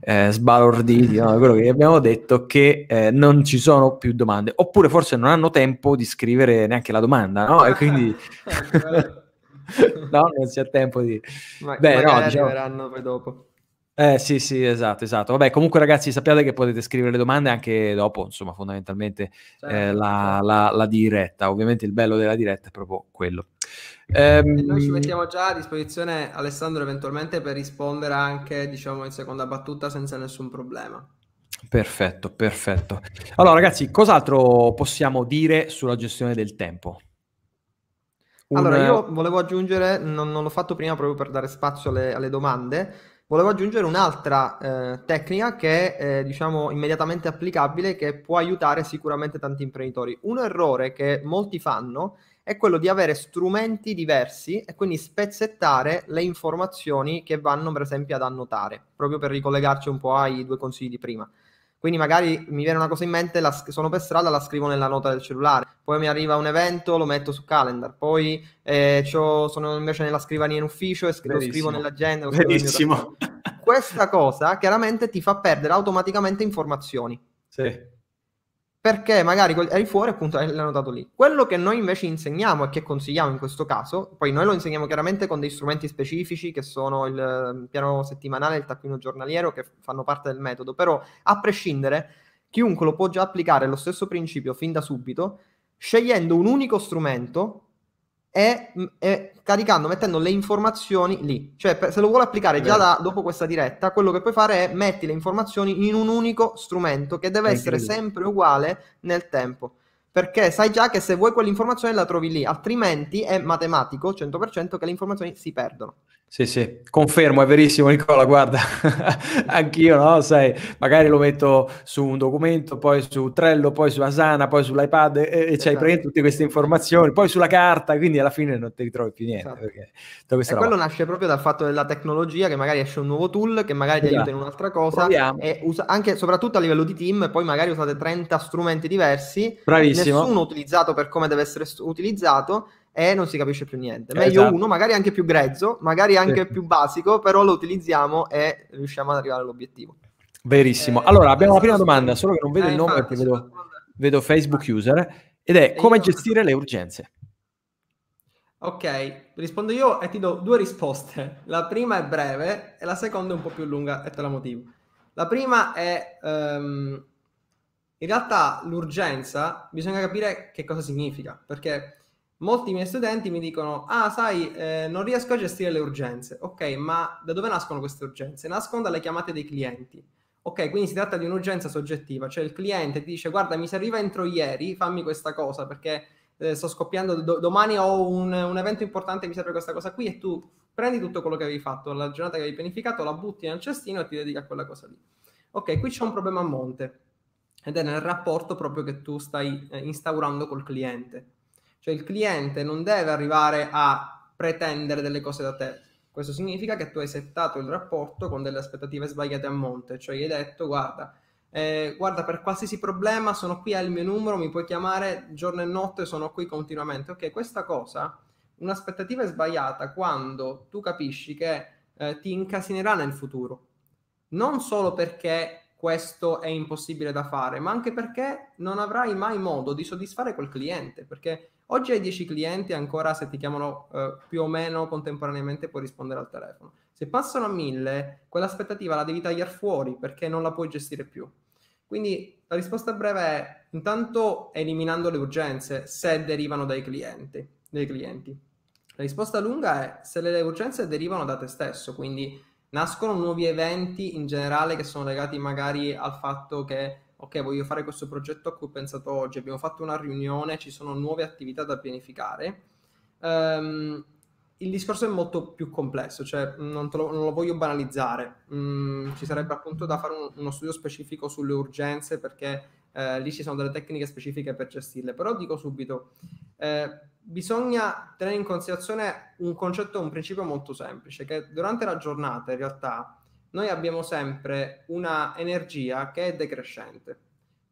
eh, sbalorditi da no? quello che abbiamo detto che eh, non ci sono più domande, oppure forse non hanno tempo di scrivere neanche la domanda, no? E quindi... Eh, no, non si ha tempo di... Ma, Beh, no, diciamo... arriveranno poi dopo. Eh sì, sì, esatto, esatto. Vabbè, comunque ragazzi sappiate che potete scrivere le domande anche dopo, insomma, fondamentalmente eh, certo. eh, la, certo. la, la, diretta. Ovviamente il bello della diretta è proprio quello. Um, noi ci mettiamo già a disposizione Alessandro eventualmente per rispondere anche, diciamo, in seconda battuta senza nessun problema. Perfetto, perfetto. Allora ragazzi, cos'altro possiamo dire sulla gestione del tempo? Un... Allora, io volevo aggiungere, non, non, l'ho fatto prima proprio per dare spazio alle, alle domande, volevo aggiungere un'altra eh, tecnica che è eh, diciamo immediatamente applicabile che può aiutare sicuramente tanti imprenditori. Un errore che molti fanno è quello di avere strumenti diversi e quindi spezzettare le informazioni che vanno per esempio ad annotare, proprio per ricollegarci un po' ai due consigli di prima. Quindi magari mi viene una cosa in mente, la, sono per strada, la scrivo nella nota del cellulare poi mi arriva un evento, lo metto su calendar, poi eh, sono invece nella scrivania in ufficio e scrivo, lo scrivo nell'agenda. Lo scrivo Questa cosa chiaramente ti fa perdere automaticamente informazioni. Sì. Perché magari eri fuori, appunto, eh, l'hai notato lì. Quello che noi invece insegniamo e che consigliamo in questo caso, poi noi lo insegniamo chiaramente con dei strumenti specifici che sono il mm, piano settimanale e il taccuino giornaliero che fanno parte del metodo, però a prescindere chiunque lo può già applicare lo stesso principio fin da subito scegliendo un unico strumento e, mm, e, caricando, mettendo le informazioni lì. Cioè, per, se lo vuole applicare già da, dopo questa diretta, quello che puoi fare è metti le informazioni in un unico strumento che deve essere sempre uguale nel tempo perché sai già che se vuoi quell'informazione la trovi lì, altrimenti è matematico 100% che le informazioni si perdono. Sì, sì, confermo, è verissimo Nicola, guarda, anch'io, no? Sai, magari lo metto su un documento, poi su Trello, poi su Asana, poi sull'iPad e, e esatto. c'hai preso tutte queste informazioni, poi sulla carta, quindi alla fine non ti ritrovi più niente. Esatto. Perché... E quello nasce proprio dal fatto della tecnologia, che magari esce un nuovo tool, che magari ti aiuta in esatto. un'altra cosa, Proviamo. e usa- anche, soprattutto a livello di team, poi magari usate 30 strumenti diversi. Bravissimo Bravissimo. nessuno utilizzato per come deve essere utilizzato e non si capisce più niente. Meglio esatto. uno, magari anche più grezzo, magari anche sì. più basico, però lo utilizziamo e riusciamo ad arrivare all'obiettivo. Verissimo. Eh, allora, abbiamo la prima domanda, solo che non vedo eh, il nome infatti, perché vedo, vedo, Facebook user, eh. ed è come gestire le urgenze. Ok, rispondo io e ti do due risposte. La prima è breve e la seconda è un po' più lunga e te la motivo. La prima è um, in realtà l'urgenza bisogna capire che cosa significa, perché molti miei studenti mi dicono, ah sai, eh, non riesco a gestire le urgenze. Ok, ma da dove nascono queste urgenze? Nascono dalle chiamate dei clienti. Ok, quindi si tratta di un'urgenza soggettiva, cioè il cliente ti dice guarda mi serviva entro ieri, fammi questa cosa perché eh, sto scoppiando, do- domani ho un, un, evento importante, mi serve questa cosa qui e tu prendi tutto quello che avevi fatto, la giornata che avevi pianificato, la butti nel cestino e ti dedichi a quella cosa lì. Ok, qui c'è un problema a monte ed è nel rapporto proprio che tu stai eh, instaurando col cliente. Cioè il cliente non deve arrivare a pretendere delle cose da te. Questo significa che tu hai settato il rapporto con delle aspettative sbagliate a monte, cioè gli hai detto guarda, eh, guarda per qualsiasi problema sono qui al mio numero, mi puoi chiamare giorno e notte, sono qui continuamente. Ok, questa cosa, un'aspettativa è sbagliata quando tu capisci che eh, ti incasinerà nel futuro, non solo perché questo è impossibile da fare, ma anche perché non avrai mai modo di soddisfare quel cliente, perché oggi hai 10 clienti e ancora se ti chiamano eh, più o meno contemporaneamente puoi rispondere al telefono. Se passano a 1000, quell'aspettativa la devi tagliare fuori perché non la puoi gestire più. Quindi la risposta breve è intanto eliminando le urgenze se derivano dai clienti. Dai clienti. La risposta lunga è se le urgenze derivano da te stesso, quindi nascono nuovi eventi in generale che sono legati magari al fatto che ok, voglio fare questo progetto a cui ho pensato oggi, abbiamo fatto una riunione, ci sono nuove attività da pianificare. Um, il discorso è molto più complesso, cioè non, lo, non lo, voglio banalizzare. Mm, ci sarebbe appunto da fare un, uno studio specifico sulle urgenze perché eh, lì ci sono delle tecniche specifiche per gestirle, però dico subito, eh, bisogna tenere in considerazione un concetto, un principio molto semplice, che durante la giornata in realtà noi abbiamo sempre una energia che è decrescente.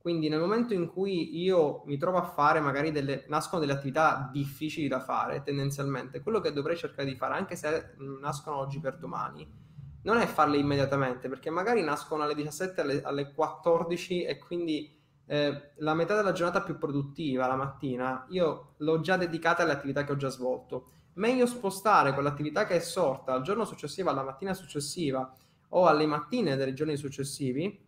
Quindi nel momento in cui io mi trovo a fare, magari delle, nascono delle attività difficili da fare, tendenzialmente, quello che dovrei cercare di fare, anche se nascono oggi per domani, non è farle immediatamente, perché magari nascono alle 17, alle, alle 14 e quindi eh, la metà della giornata più produttiva, la mattina, io l'ho già dedicata alle attività che ho già svolto. Meglio spostare quell'attività che è sorta al giorno successivo, alla mattina successiva o alle mattine dei giorni successivi,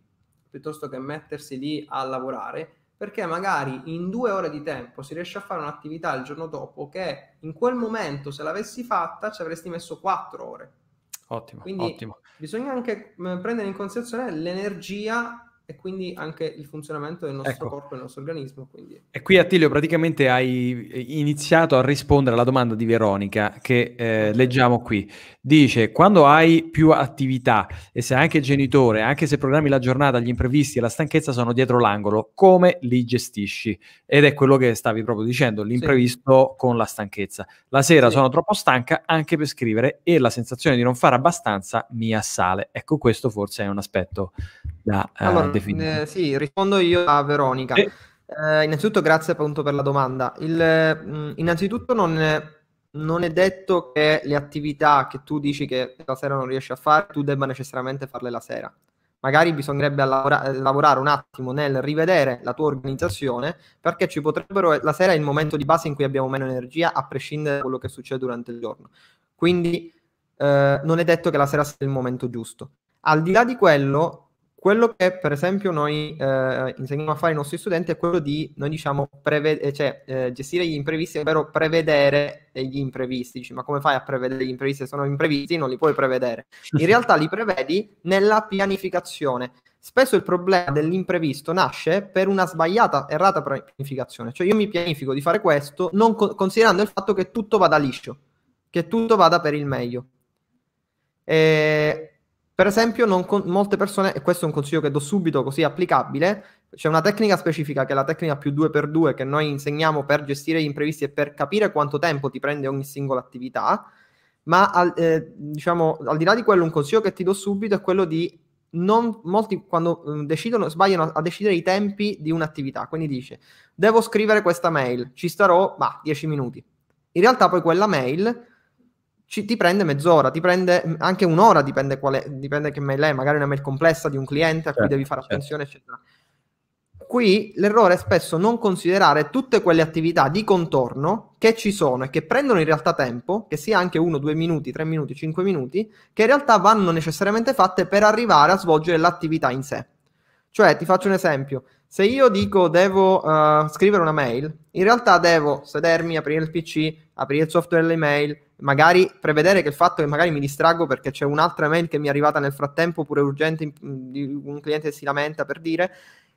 piuttosto che mettersi lì a lavorare, perché magari in due ore di tempo si riesce a fare un'attività il giorno dopo che in quel momento, se l'avessi fatta, ci avresti messo quattro ore. Ottimo, Quindi ottimo. bisogna anche prendere in considerazione l'energia e quindi anche il funzionamento del nostro ecco. corpo e del nostro organismo. Quindi. E qui Attilio praticamente hai eh, iniziato a rispondere alla domanda di Veronica che eh, leggiamo qui. Dice, quando hai più attività e sei anche genitore, anche se programmi la giornata, gli imprevisti e la stanchezza sono dietro l'angolo, come li gestisci? Ed è quello che stavi proprio dicendo, l'imprevisto sì. con la stanchezza. La sera sì. sono troppo stanca anche per scrivere e la sensazione di non fare abbastanza mi assale. Ecco, questo forse è un aspetto da eh, allora, definire? Eh, sì, rispondo io a Veronica. E... Eh, innanzitutto grazie appunto per la domanda. Il, innanzitutto non è, non è, detto che le attività che tu dici che la sera non riesci a fare, tu debba necessariamente farle la sera. Magari bisognerebbe lavora, lavorare un attimo nel rivedere la tua organizzazione perché ci potrebbero, la sera è il momento di base in cui abbiamo meno energia a prescindere da quello che succede durante il giorno. Quindi eh, non è detto che la sera sia il momento giusto. Al di là di quello, quello che per esempio noi eh, insegniamo a fare ai nostri studenti è quello di, noi diciamo, preved- eh, cioè, eh, gestire gli imprevisti, ovvero prevedere gli imprevisti. Dici, ma come fai a prevedere gli imprevisti? Se sono imprevisti, non li puoi prevedere. In realtà li prevedi nella pianificazione. Spesso il problema dell'imprevisto nasce per una sbagliata, errata pianificazione. Cioè io mi pianifico di fare questo non co- considerando il fatto che tutto vada liscio, che tutto vada per il meglio. E eh, per esempio, non con- molte persone, e questo è un consiglio che do subito così applicabile, c'è una tecnica specifica che è la tecnica più 2x2 che noi insegniamo per gestire gli imprevisti e per capire quanto tempo ti prende ogni singola attività, ma al, eh, diciamo, al di là di quello un consiglio che ti do subito è quello di non, molti quando mm, decidono, sbagliano a decidere i tempi di un'attività, quindi dice devo scrivere questa mail, ci starò, ma 10 minuti. In realtà poi quella mail ci, ti prende mezz'ora, ti prende anche un'ora, dipende, quale, dipende che mail è, magari una mail complessa di un cliente a cui certo, devi fare certo. attenzione, certo. eccetera. Qui l'errore è spesso non considerare tutte quelle attività di contorno che ci sono e che prendono in realtà tempo, che sia anche uno, due minuti, tre minuti, cinque minuti, che in realtà vanno necessariamente fatte per arrivare a svolgere l'attività in sé. Cioè, ti faccio un esempio. Se io dico devo uh, scrivere una mail, in realtà devo sedermi, aprire il PC, aprire il software dell'email, magari prevedere che il fatto che magari mi distraggo perché c'è un'altra mail che mi è arrivata nel frattempo, pure urgente, di un cliente che si lamenta per dire,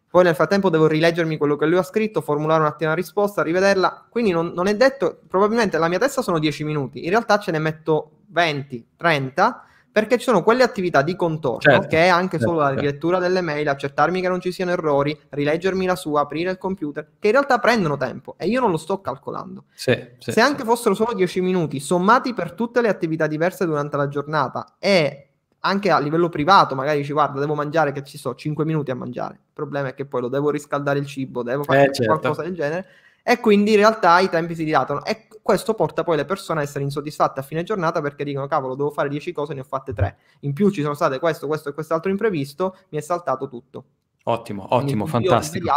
poi nel frattempo devo rileggermi quello che lui ha scritto, formulare un attimo la risposta, rivederla. Quindi non, non, è detto, probabilmente la mia testa sono 10 minuti, in realtà ce ne metto 20, 30 perché ci sono quelle attività di contorno certo, che è anche certo, solo la certo. lettura delle mail, accertarmi che non ci siano errori, rileggermi la sua, aprire il computer, che in realtà prendono tempo e io non lo sto calcolando. Sì, sì, Se anche sì. fossero solo 10 minuti, sommati per tutte le attività diverse durante la giornata e anche a livello privato, magari dici guarda, devo mangiare che ci sono 5 minuti a mangiare. Il problema è che poi lo devo riscaldare il cibo, devo fare eh, qualcosa certo. del genere e quindi in realtà i tempi si dilatano. E questo porta poi le persone a essere insoddisfatte a fine giornata perché dicono cavolo devo fare 10 cose ne ho fatte 3 in più ci sono state questo questo e quest'altro imprevisto mi è saltato tutto ottimo ottimo Quindi, fantastico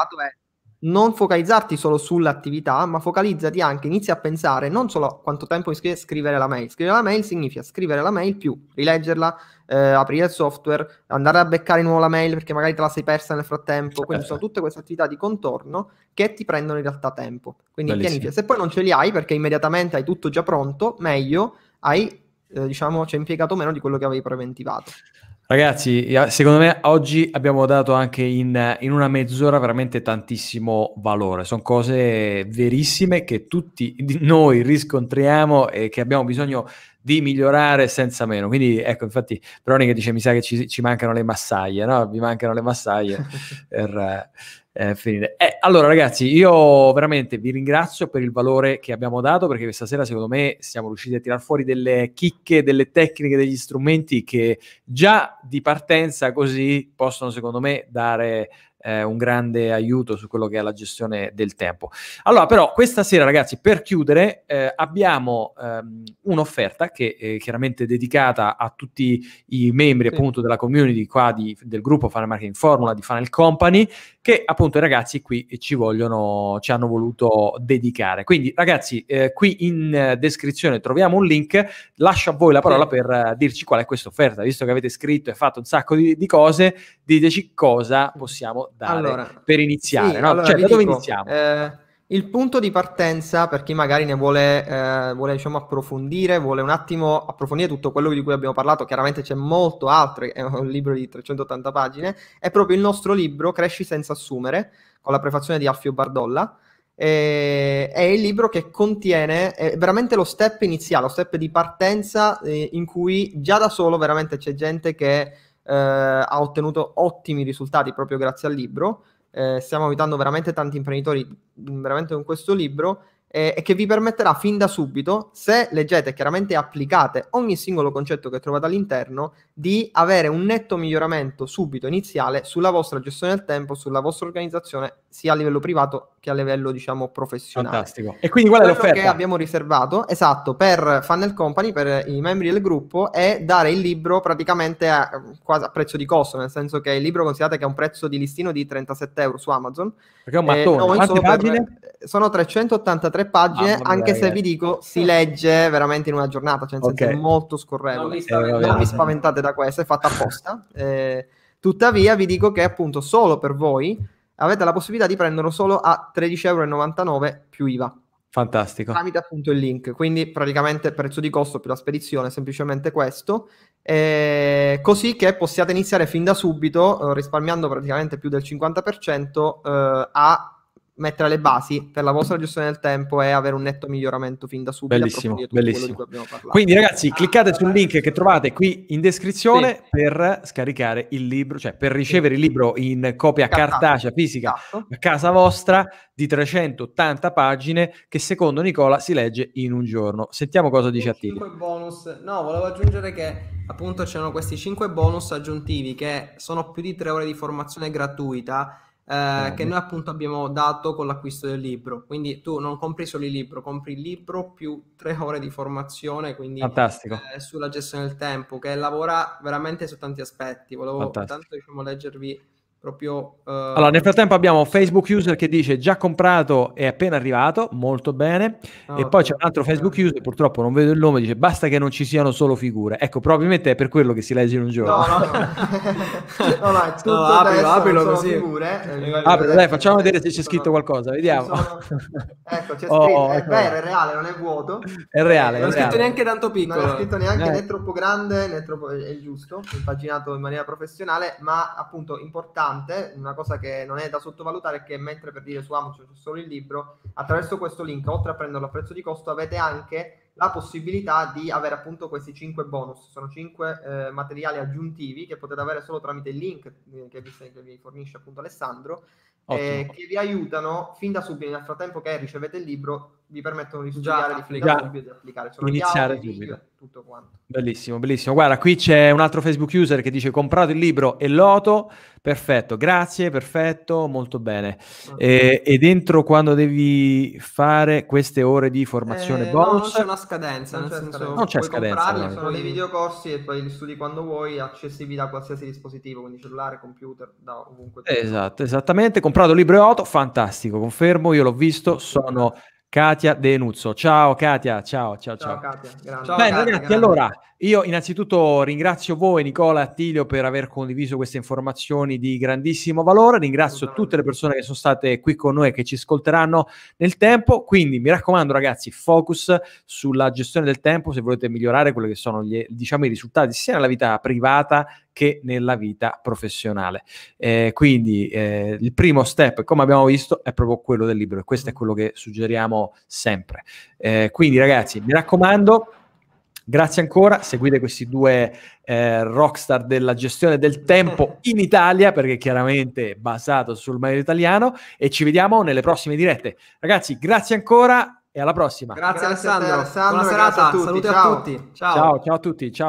non focalizzarti solo sull'attività, ma focalizzati anche, inizia a pensare non solo a quanto tempo scrivere la mail. Scrivere la mail significa scrivere la mail più rileggerla, eh, aprire il software, andare a beccare nuovo la mail perché magari te la sei persa nel frattempo. Quindi sono eh. tutte queste attività di contorno che ti prendono in realtà tempo. Quindi pianifica. Se poi non ce li hai perché immediatamente hai tutto già pronto, meglio, hai eh, diciamo ci hai impiegato meno di quello che avevi preventivato. Ragazzi, secondo me oggi abbiamo dato anche in, in, una mezz'ora veramente tantissimo valore. Sono cose verissime che tutti noi riscontriamo e che abbiamo bisogno di migliorare senza meno. Quindi ecco, infatti, Veronica dice mi sa che ci, ci, mancano le massaie, no? Vi mancano le massaie per... Eh, eh, finire. Eh, allora, ragazzi, io veramente vi ringrazio per il valore che abbiamo dato perché questa sera, secondo me, siamo riusciti a tirar fuori delle chicche, delle tecniche, degli strumenti che già di partenza così possono, secondo me, dare eh, un grande aiuto su quello che è la gestione del tempo. Allora, però, questa sera, ragazzi, per chiudere, eh, abbiamo ehm, un'offerta che è chiaramente dedicata a tutti i membri, sì. appunto, della community qua di, del gruppo Funnel Marketing Formula di Final Company, che appunto i ragazzi qui ci vogliono, ci hanno voluto dedicare. Quindi, ragazzi, eh, qui in descrizione troviamo un link, lascio a voi la parola sì. per eh, dirci qual è questa offerta, visto che avete scritto e fatto un sacco di, di cose, diteci cosa mm. possiamo dare allora, per iniziare? Sì, no? allora, cioè, da dove dico, iniziamo? Eh, il punto di partenza per chi magari ne vuole, eh, vuole diciamo, approfondire, vuole un attimo approfondire tutto quello di cui abbiamo parlato, chiaramente c'è molto altro, è un libro di 380 pagine, è proprio il nostro libro Cresci senza assumere, con la prefazione di Alfio Bardolla, è il libro che contiene è veramente lo step iniziale, lo step di partenza eh, in cui già da solo veramente c'è gente che eh, ha ottenuto ottimi risultati proprio grazie al libro. Eh, stiamo aiutando veramente tanti imprenditori veramente con questo libro eh, e che vi permetterà fin da subito, se leggete chiaramente e applicate ogni singolo concetto che trovate all'interno, di avere un netto miglioramento subito iniziale sulla vostra gestione del tempo, sulla vostra organizzazione sia a livello privato che a livello, diciamo, professionale. Fantastico. E quindi qual è Quello l'offerta? che abbiamo riservato, esatto, per Funnel Company, per i membri del gruppo, è dare il libro praticamente a, quasi a prezzo di costo, nel senso che il libro considerate che ha un prezzo di listino di 37 euro su Amazon. Perché è un mattone, eh, pagine? Sono 383 pagine, ah, anche se vi dico, si legge veramente in una giornata, cioè nel okay. è molto scorrevole. Non, eh, non vi spaventate da questo, è fatta apposta. Eh, tuttavia vi dico che appunto solo per voi avete la possibilità di prenderlo solo a 13,99€ più IVA. Fantastico. Tramite appunto il link, quindi praticamente prezzo di costo più la spedizione, semplicemente questo, eh, così che possiate iniziare fin da subito, eh, risparmiando praticamente più del 50%, eh, a mettere le basi per la vostra gestione del tempo e avere un netto miglioramento fin da subito. Bellissimo, bellissimo. Quindi ragazzi, cliccate sul link che trovate qui in descrizione sì. per scaricare il libro, cioè per ricevere sì. il libro in copia cartacea, fisica esatto. a casa vostra di 380 pagine che secondo Nicola si legge in un giorno. Sentiamo cosa dice Attilio. 5 bonus. No, volevo aggiungere che appunto c'erano questi 5 bonus aggiuntivi che sono più di 3 ore di formazione gratuita eh, che certo. noi appunto abbiamo dato con l'acquisto del libro. Quindi tu non compri solo il libro, compri il libro più tre ore di formazione quindi, eh, sulla gestione del tempo, che lavora veramente su tanti aspetti. Volevo Fantastico. tanto diciamo, leggervi Proprio, uh... Allora, nel frattempo abbiamo Facebook user che dice già comprato e appena arrivato, molto bene. Oh, e poi c'è un altro Facebook user, purtroppo non vedo il nome, dice basta che non ci siano solo figure. Ecco, probabilmente è per quello che si legge in un giorno. No, no, no, no, è no aprilo, aprilo così. Figure, eh, aprilo, dai, facciamo vedere se c'è scritto qualcosa, vediamo. Sono... Ecco, c'è scritto, oh, è oh, vero, oh. è reale, non è vuoto. È reale. Non è, è scritto reale. neanche tanto piccolo. Non è scritto neanche eh. né troppo grande né troppo... è giusto, impaginato in maniera professionale, ma appunto importante importante, una cosa che non è da sottovalutare è che mentre per dire su Amazon c'è solo il libro, attraverso questo link, oltre a prenderlo a prezzo di costo, avete anche la possibilità di avere appunto questi 5 bonus, sono 5 eh, materiali aggiuntivi che potete avere solo tramite il link eh, che vi, che vi fornisce appunto Alessandro, eh, che vi aiutano fin da subito, nel frattempo che ricevete il libro, vi permettono di studiare, Già, di fin da subito, di applicare. Sono iniziare video, tutto quanto. Bellissimo, bellissimo. Guarda, qui c'è un altro Facebook user che dice comprato il libro e loto, perfetto, grazie, perfetto, molto bene. Okay. Ah. E, e, dentro quando devi fare queste ore di formazione eh, bonus? No, non c'è una scadenza, non nel c'è senso scadenza. non c'è puoi scadenza, comprarli, no. sono dei videocorsi e poi li studi quando vuoi, accessibili da qualsiasi dispositivo, quindi cellulare, computer, da ovunque. Esatto, esattamente, comprato il libro e loto, fantastico, confermo, io l'ho visto, sono Katia De Nuzzo. Ciao Katia, ciao, ciao, ciao. ciao Katia, Bene Katia, ragazzi, grande. allora io innanzitutto ringrazio voi, Nicola Attilio, per aver condiviso queste informazioni di grandissimo valore. Ringrazio tutte le persone che sono state qui con noi e che ci ascolteranno nel tempo. Quindi mi raccomando, ragazzi, focus sulla gestione del tempo se volete migliorare quelli che sono gli, diciamo, i risultati sia nella vita privata che nella vita professionale. Eh, quindi eh, il primo step, come abbiamo visto, è proprio quello del libro e questo è quello che suggeriamo sempre. Eh, quindi, ragazzi, mi raccomando Grazie ancora, seguite questi due eh, rockstar della gestione del tempo in Italia, perché chiaramente è basato sul meglio italiano, e ci vediamo nelle prossime dirette. Ragazzi, grazie ancora e alla prossima. Grazie, grazie Alessandro. Te, Alessandro. Buona serata, a tutti. saluti ciao. a tutti. Ciao. ciao, ciao a tutti, ciao.